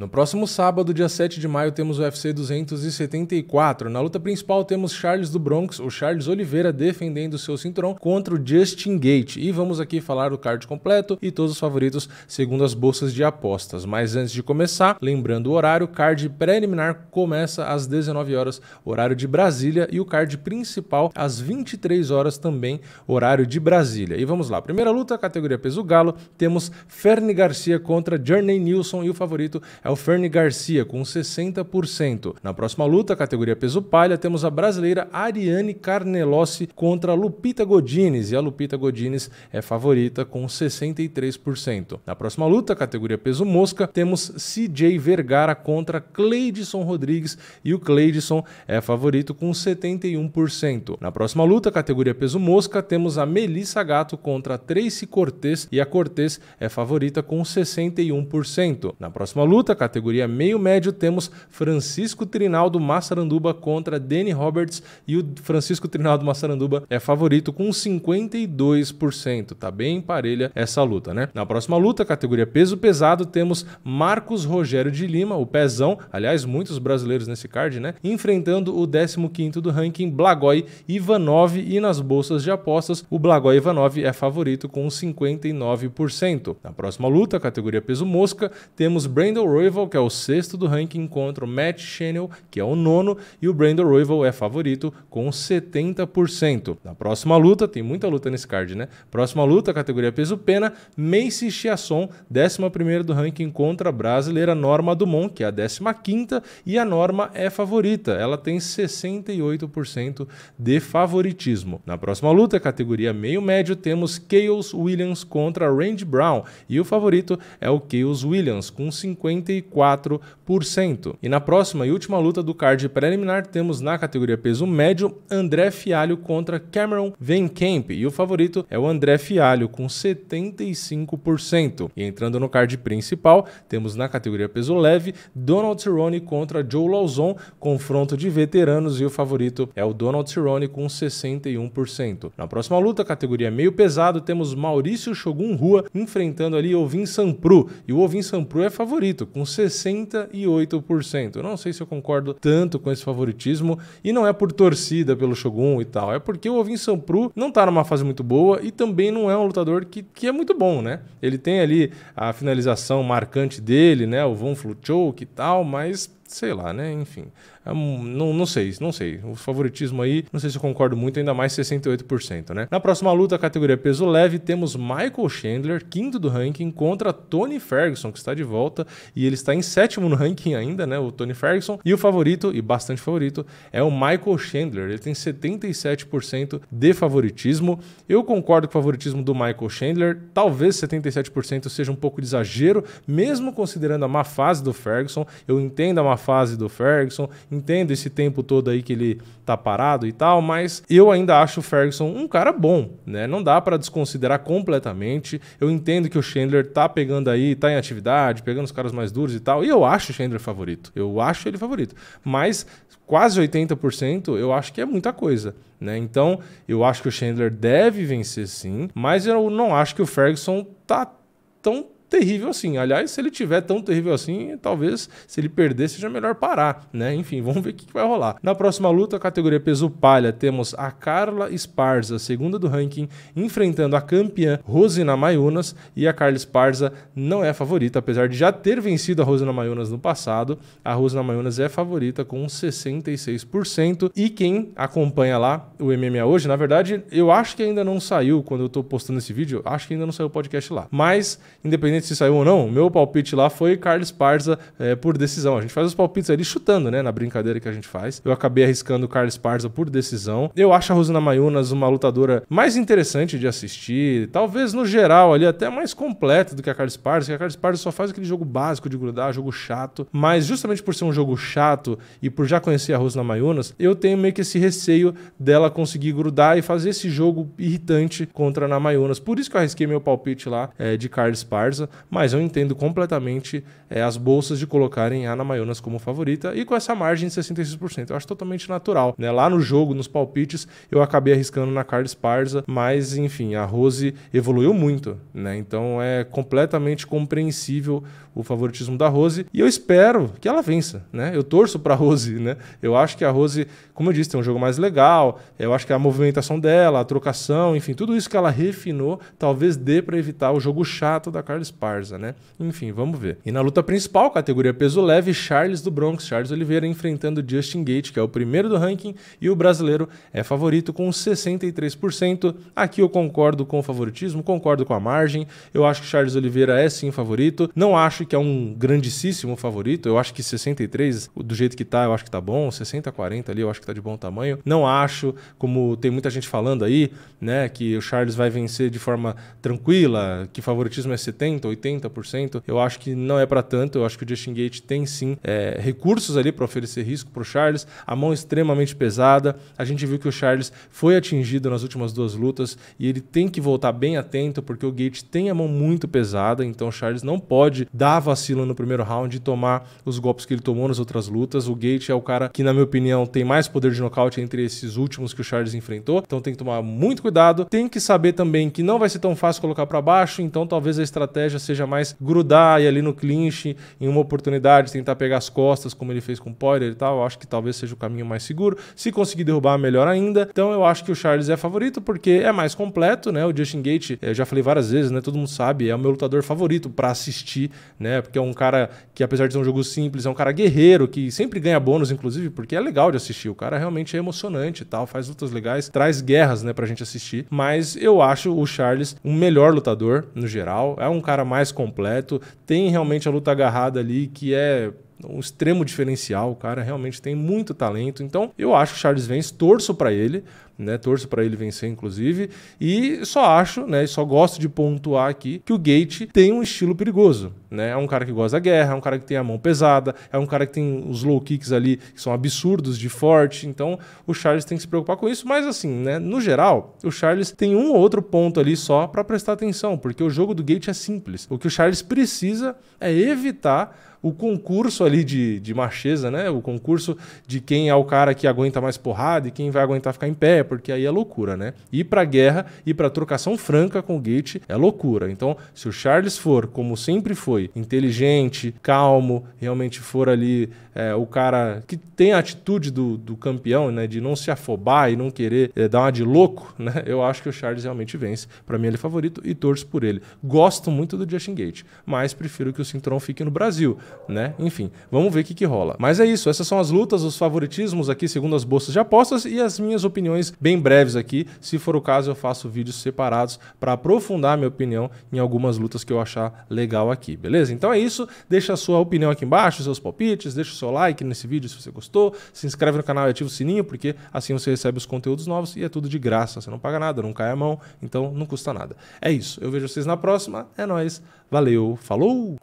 No próximo sábado, dia 7 de maio, temos o UFC 274. Na luta principal, temos Charles do Bronx, o Charles Oliveira, defendendo seu cinturão contra o Justin Gate. E vamos aqui falar o card completo e todos os favoritos segundo as bolsas de apostas. Mas antes de começar, lembrando o horário, card preliminar começa às 19 horas, horário de Brasília, e o card principal às 23 horas também, horário de Brasília. E vamos lá. Primeira luta, categoria peso galo, temos Fernie Garcia contra Journey Nilson e o favorito é é o Ferny Garcia, com 60%. Na próxima luta, categoria peso palha, temos a brasileira Ariane Carnelossi contra Lupita Godines, e a Lupita Godines é favorita com 63%. Na próxima luta, categoria peso mosca, temos CJ Vergara contra Cleidson Rodrigues, e o Cleidson é favorito com 71%. Na próxima luta, categoria peso mosca, temos a Melissa Gato contra Tracy Cortez, e a Cortez é favorita com 61%. Na próxima luta, categoria meio médio, temos Francisco Trinaldo Massaranduba contra Danny Roberts e o Francisco Trinaldo Massaranduba é favorito com 52%. Tá bem parelha essa luta, né? Na próxima luta, categoria peso pesado, temos Marcos Rogério de Lima, o pezão, aliás, muitos brasileiros nesse card, né? Enfrentando o 15º do ranking Blagoi Ivanov e nas bolsas de apostas, o Blagoi Ivanov é favorito com 59%. Na próxima luta, categoria peso mosca, temos Brandon Royval, que é o sexto do ranking, contra o Matt Chanel, que é o nono, e o Brandon Royval é favorito com 70%. Na próxima luta, tem muita luta nesse card, né? Próxima luta, categoria peso pena, Macy Chiasson, 11 do ranking contra a brasileira Norma Dumont, que é a 15 e a Norma é favorita. Ela tem 68% de favoritismo. Na próxima luta, categoria meio médio, temos Chaos Williams contra Randy Brown, e o favorito é o Chaos Williams, com 50 64%. E na próxima e última luta do card preliminar, temos na categoria peso médio André Fialho contra Cameron Venkamp. E o favorito é o André Fialho, com 75%. E entrando no card principal, temos na categoria peso leve Donald Cerrone contra Joe Lauzon, confronto de veteranos. E o favorito é o Donald Cerrone, com 61%. Na próxima luta, categoria meio pesado, temos Maurício Shogun Rua enfrentando ali Ovin Sampru. E o Ovin Sampru é favorito, com com 68%. Eu não sei se eu concordo tanto com esse favoritismo, e não é por torcida pelo Shogun e tal, é porque o Ovin Sampru não tá numa fase muito boa e também não é um lutador que, que é muito bom, né? Ele tem ali a finalização marcante dele, né? O Von Fluchoke e tal, mas sei lá, né? Enfim. É não, não sei, não sei. O favoritismo aí, não sei se eu concordo muito, ainda mais 68%, né? Na próxima luta, categoria peso leve, temos Michael Chandler, quinto do ranking, contra Tony Ferguson, que está de volta e ele está em sétimo no ranking ainda, né? O Tony Ferguson. E o favorito, e bastante favorito, é o Michael Chandler. Ele tem 77% de favoritismo. Eu concordo com o favoritismo do Michael Chandler. Talvez 77% seja um pouco de exagero, mesmo considerando a má fase do Ferguson. Eu entendo a má fase do Ferguson, entendo esse tempo todo aí que ele tá parado e tal, mas eu ainda acho o Ferguson um cara bom, né? Não dá para desconsiderar completamente. Eu entendo que o Chandler tá pegando aí, tá em atividade, pegando os caras mais duros e tal, e eu acho o Chandler favorito. Eu acho ele favorito. Mas quase 80%, eu acho que é muita coisa. Né? Então, eu acho que o Chandler deve vencer sim, mas eu não acho que o Ferguson tá tão terrível assim. Aliás, se ele tiver tão terrível assim, talvez se ele perder seja melhor parar, né? Enfim, vamos ver o que vai rolar. Na próxima luta, categoria peso palha, temos a Carla Esparza, segunda do ranking, enfrentando a campeã Rosina Mayunas e a Carla Esparza não é a favorita, apesar de já ter vencido a Rosina Mayunas no passado. A Rosina Mayunas é favorita com 66% e quem acompanha lá o MMA hoje, na verdade, eu acho que ainda não saiu quando eu tô postando esse vídeo, acho que ainda não saiu o podcast lá. Mas, independente independente se saiu ou não, meu palpite lá foi Carlos Parza é, por decisão. A gente faz os palpites ali chutando, né? Na brincadeira que a gente faz. Eu acabei arriscando Carlos Parza por decisão. Eu acho a Rosana Mayunas uma lutadora mais interessante de assistir, talvez no geral ali até mais completa do que a Carlos Parza, que a Carlos Parza só faz aquele jogo básico de grudar, jogo chato. Mas justamente por ser um jogo chato e por já conhecer a Rosana Mayunas, eu tenho meio que esse receio dela conseguir grudar e fazer esse jogo irritante contra a Namayunas. Por isso que eu arrisquei meu palpite lá é, de Carlos Parza mas eu entendo completamente é, as bolsas de colocarem a Namajunas como favorita e com essa margem de 66%. Eu acho totalmente natural. Né? Lá no jogo, nos palpites, eu acabei arriscando na Carla Esparza, mas enfim, a Rose evoluiu muito, né? Então é completamente compreensível o favoritismo da Rose e eu espero que ela vença, né? Eu torço para a Rose, né? Eu acho que a Rose, como eu disse, tem um jogo mais legal, eu acho que a movimentação dela, a trocação, enfim, tudo isso que ela refinou, talvez dê para evitar o jogo chato da Carla Esparza Esparza, né? Enfim, vamos ver. E na luta principal, categoria peso leve, Charles do Bronx, Charles Oliveira enfrentando Justin Gate, que é o primeiro do ranking, e o brasileiro é favorito com 63%. Aqui eu concordo com o favoritismo, concordo com a margem. Eu acho que Charles Oliveira é sim favorito. Não acho que é um grandíssimo favorito. Eu acho que 63, do jeito que tá, eu acho que tá bom. 60 40 ali, eu acho que tá de bom tamanho. Não acho, como tem muita gente falando aí, né, que o Charles vai vencer de forma tranquila, que favoritismo é 70, 80%, eu acho que não é para tanto. Eu acho que o Justin Gate tem sim é, recursos ali para oferecer risco para o Charles. A mão extremamente pesada. A gente viu que o Charles foi atingido nas últimas duas lutas e ele tem que voltar bem atento porque o Gate tem a mão muito pesada. Então o Charles não pode dar vacilo no primeiro round e tomar os golpes que ele tomou nas outras lutas. O Gate é o cara que, na minha opinião, tem mais poder de nocaute entre esses últimos que o Charles enfrentou. Então tem que tomar muito cuidado. Tem que saber também que não vai ser tão fácil colocar para baixo. Então talvez a estratégia seja mais grudar e ali no clinch, em uma oportunidade, tentar pegar as costas, como ele fez com o Poirier e tal. Eu acho que talvez seja o caminho mais seguro. Se conseguir derrubar, melhor ainda. Então eu acho que o Charles é favorito porque é mais completo, né? O Justin Gate, eu eh, já falei várias vezes, né? Todo mundo sabe, é o meu lutador favorito para assistir, né? Porque é um cara que, apesar de ser um jogo simples, é um cara guerreiro, que sempre ganha bônus, inclusive, porque é legal de assistir. O cara realmente é emocionante e tal, faz lutas legais, traz guerras, né, pra gente assistir. Mas eu acho o Charles um melhor lutador, no geral. É um cara mais completo. Tem realmente a luta agarrada ali que é um extremo diferencial, o cara realmente tem muito talento. Então, eu acho que o Charles Vence, torço para ele, né? Torço para ele vencer, inclusive. E só acho, né? E só gosto de pontuar aqui que o Gate tem um estilo perigoso, né? É um cara que gosta da guerra, é um cara que tem a mão pesada, é um cara que tem os low kicks ali que são absurdos de forte. Então o Charles tem que se preocupar com isso. Mas assim, né? No geral, o Charles tem um ou outro ponto ali só para prestar atenção, porque o jogo do Gate é simples. O que o Charles precisa é evitar o concurso ali de, de macheza, né? O concurso de quem é o cara que aguenta mais porrada e quem vai aguentar ficar em pé, porque aí é loucura, né? Ir para guerra e para trocação franca com o Gate é loucura. Então, se o Charles for, como sempre foi, inteligente, calmo, realmente for ali é, o cara que tem a atitude do, do campeão, né? De não se afobar e não querer é, dar uma de louco, né? Eu acho que o Charles realmente vence. Para mim, ele é favorito e torço por ele. Gosto muito do Justin Gate, mas prefiro que o Cinturão fique no Brasil, né? Enfim, vamos ver o que, que rola. Mas é isso, essas são as lutas, os favoritismos aqui segundo as bolsas de apostas e as minhas opiniões bem breves aqui. Se for o caso, eu faço vídeos separados para aprofundar minha opinião em algumas lutas que eu achar legal aqui, beleza? Então é isso. Deixa a sua opinião aqui embaixo, seus palpites, deixa o seu like nesse vídeo se você gostou. Se inscreve no canal e ativa o sininho, porque assim você recebe os conteúdos novos e é tudo de graça. Você não paga nada, não cai a mão, então não custa nada. É isso. Eu vejo vocês na próxima. É nóis. Valeu. Falou!